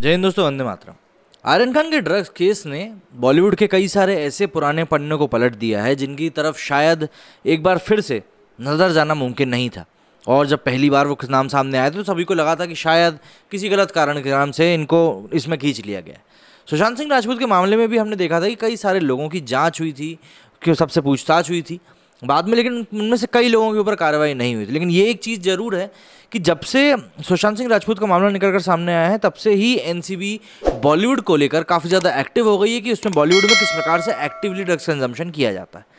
जय हिंद दोस्तों वंदे मातरम आर्यन खान के ड्रग्स केस ने बॉलीवुड के कई सारे ऐसे पुराने पन्नों को पलट दिया है जिनकी तरफ शायद एक बार फिर से नज़र जाना मुमकिन नहीं था और जब पहली बार वो नाम सामने आया तो सभी को लगा था कि शायद किसी गलत कारण के नाम से इनको इसमें खींच लिया गया सुशांत सिंह राजपूत के मामले में भी हमने देखा था कि कई सारे लोगों की जाँच हुई थी कि सबसे पूछताछ हुई थी बाद में लेकिन उनमें से कई लोगों के ऊपर कार्रवाई नहीं हुई थी लेकिन ये एक चीज़ ज़रूर है कि जब से सुशांत सिंह राजपूत का मामला निकलकर सामने आया है तब से ही एनसीबी बॉलीवुड को लेकर काफ़ी ज़्यादा एक्टिव हो गई है कि उसमें बॉलीवुड में किस प्रकार से एक्टिवली ड्रग्स कंजम्पशन किया जाता है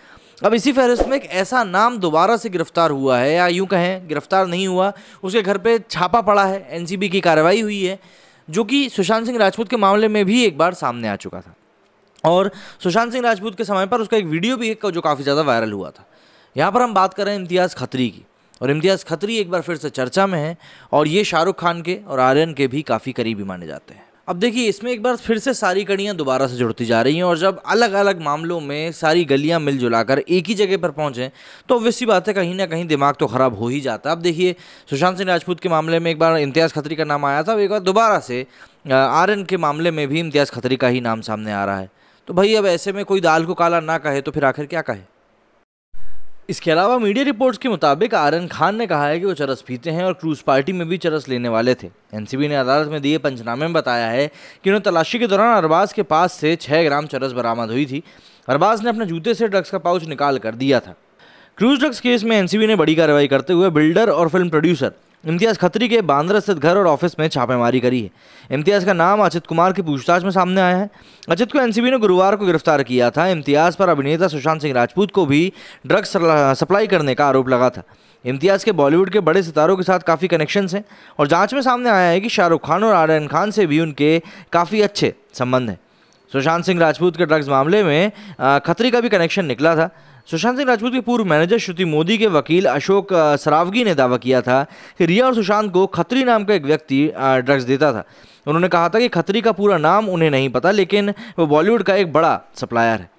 अब इसी फहरिस्त में एक ऐसा नाम दोबारा से गिरफ्तार हुआ है या यूँ कहें गिरफ्तार नहीं हुआ उसके घर पर छापा पड़ा है एन की कार्रवाई हुई है जो कि सुशांत सिंह राजपूत के मामले में भी एक बार सामने आ चुका था और सुशांत सिंह राजपूत के समय पर उसका एक वीडियो भी है जो काफ़ी ज़्यादा वायरल हुआ था यहाँ पर हम बात कर रहे हैं इम्तियाज़ खतरी की और इम्तियाज़ खतरी एक बार फिर से चर्चा में है और ये शाहरुख खान के और आर्यन के भी काफ़ी करीबी माने जाते हैं अब देखिए इसमें एक बार फिर से सारी कड़ियाँ दोबारा से जुड़ती जा रही हैं और जब अलग अलग मामलों में सारी गलियाँ मिलजुला कर एक ही जगह पर पहुँचें तो ऑब्वियसली बात है कहीं ना कहीं दिमाग तो ख़राब हो ही जाता है अब देखिए सुशांत सिंह राजपूत के मामले में एक बार इम्तियाज़ खतरी का नाम आया था एक बार दोबारा से आर्यन के मामले में भी इम्तियाज़ खतरी का ही नाम सामने आ रहा है तो भाई अब ऐसे में कोई दाल को काला ना कहे तो फिर आखिर क्या कहे इसके अलावा मीडिया रिपोर्ट्स के मुताबिक आर्यन खान ने कहा है कि वो चरस पीते हैं और क्रूज पार्टी में भी चरस लेने वाले थे एनसीबी ने अदालत में दिए पंचनामे में बताया है कि उन्हें तलाशी के दौरान अरबाज के पास से छः ग्राम चरस बरामद हुई थी अरबाज ने अपने जूते से ड्रग्स का पाउच निकाल कर दिया था क्रूज ड्रग्स केस में एनसीबी ने बड़ी कार्रवाई करते हुए बिल्डर और फिल्म प्रोड्यूसर इम्तियाज़ खत्री के बांद्रा स्थित घर और ऑफिस में छापेमारी करी है इम्तियाज़ का नाम अचित कुमार की पूछताछ में सामने आया है अचित को एनसीबी ने गुरुवार को गिरफ्तार किया था इम्तियाज़ पर अभिनेता सुशांत सिंह राजपूत को भी ड्रग्स सप्लाई करने का आरोप लगा था इम्तियाज़ के बॉलीवुड के बड़े सितारों के साथ काफ़ी कनेक्शंस हैं और जांच में सामने आया है कि शाहरुख खान और आर्यन खान से भी उनके काफ़ी अच्छे संबंध हैं सुशांत सिंह राजपूत के ड्रग्स मामले में खतरी का भी कनेक्शन निकला था सुशांत सिंह राजपूत के पूर्व मैनेजर श्रुति मोदी के वकील अशोक सरावगी ने दावा किया था कि रिया और सुशांत को खत्री नाम का एक व्यक्ति ड्रग्स देता था उन्होंने कहा था कि खत्री का पूरा नाम उन्हें नहीं पता लेकिन वो बॉलीवुड का एक बड़ा सप्लायर है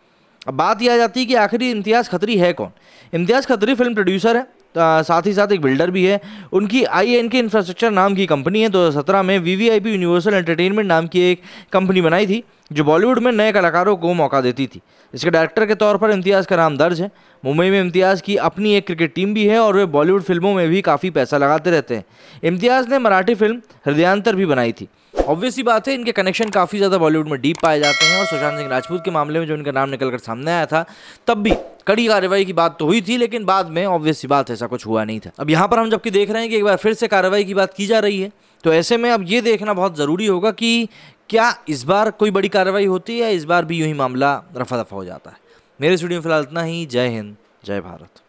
अब बात यह आ जाती है कि आखिरी इम्तियाज़ खतरी है कौन इम्तियाज़ खतरी फिल्म प्रोड्यूसर है साथ ही साथ एक बिल्डर भी है उनकी आई एन के इंफ्रास्ट्रक्चर नाम की कंपनी है सत्रह में V V I P Universal Entertainment नाम की एक कंपनी बनाई थी जो बॉलीवुड में नए कलाकारों को मौका देती थी इसके डायरेक्टर के तौर पर इम्तियाज़ का नाम दर्ज है मुंबई में इम्तियाज़ की अपनी एक क्रिकेट टीम भी है और वे बॉलीवुड फिल्मों में भी काफ़ी पैसा लगाते रहते हैं इम्तियाज़ ने मराठी फिल्म हृदयांतर भी बनाई थी ऑब्वियसली बात है इनके कनेक्शन काफ़ी ज़्यादा बॉलीवुड में डीप पाए जाते हैं और सुशांत सिंह राजपूत के मामले में जो इनका नाम निकल कर सामने आया था तब भी कड़ी कार्रवाई की बात तो हुई थी लेकिन बाद में ऑब्वियस बात ऐसा कुछ हुआ नहीं था अब यहाँ पर हम जबकि देख रहे हैं कि एक बार फिर से कार्रवाई की बात की जा रही है तो ऐसे में अब ये देखना बहुत ज़रूरी होगा कि क्या इस बार कोई बड़ी कार्रवाई होती है या इस बार भी यूँ ही मामला रफा दफा हो जाता है मेरे स्टूडियो में फिलहाल इतना ही जय हिंद जय भारत